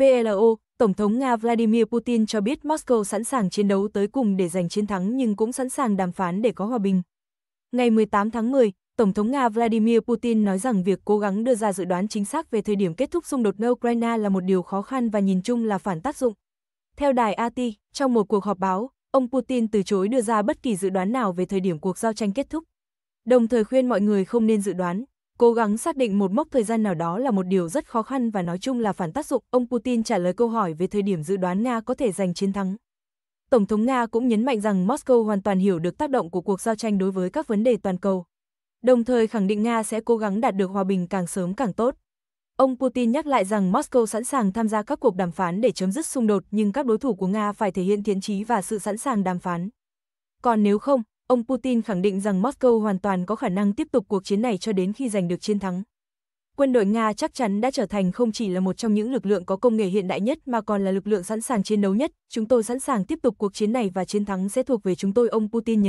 PLO, Tổng thống Nga Vladimir Putin cho biết Moscow sẵn sàng chiến đấu tới cùng để giành chiến thắng nhưng cũng sẵn sàng đàm phán để có hòa bình. Ngày 18 tháng 10, Tổng thống Nga Vladimir Putin nói rằng việc cố gắng đưa ra dự đoán chính xác về thời điểm kết thúc xung đột ở Ukraine là một điều khó khăn và nhìn chung là phản tác dụng. Theo đài AT, trong một cuộc họp báo, ông Putin từ chối đưa ra bất kỳ dự đoán nào về thời điểm cuộc giao tranh kết thúc. Đồng thời khuyên mọi người không nên dự đoán, Cố gắng xác định một mốc thời gian nào đó là một điều rất khó khăn và nói chung là phản tác dụng, ông Putin trả lời câu hỏi về thời điểm dự đoán Nga có thể giành chiến thắng. Tổng thống Nga cũng nhấn mạnh rằng Moscow hoàn toàn hiểu được tác động của cuộc giao tranh đối với các vấn đề toàn cầu, đồng thời khẳng định Nga sẽ cố gắng đạt được hòa bình càng sớm càng tốt. Ông Putin nhắc lại rằng Moscow sẵn sàng tham gia các cuộc đàm phán để chấm dứt xung đột nhưng các đối thủ của Nga phải thể hiện thiện trí và sự sẵn sàng đàm phán. Còn nếu không, Ông Putin khẳng định rằng Moscow hoàn toàn có khả năng tiếp tục cuộc chiến này cho đến khi giành được chiến thắng. Quân đội Nga chắc chắn đã trở thành không chỉ là một trong những lực lượng có công nghệ hiện đại nhất mà còn là lực lượng sẵn sàng chiến đấu nhất. Chúng tôi sẵn sàng tiếp tục cuộc chiến này và chiến thắng sẽ thuộc về chúng tôi, ông Putin nhấn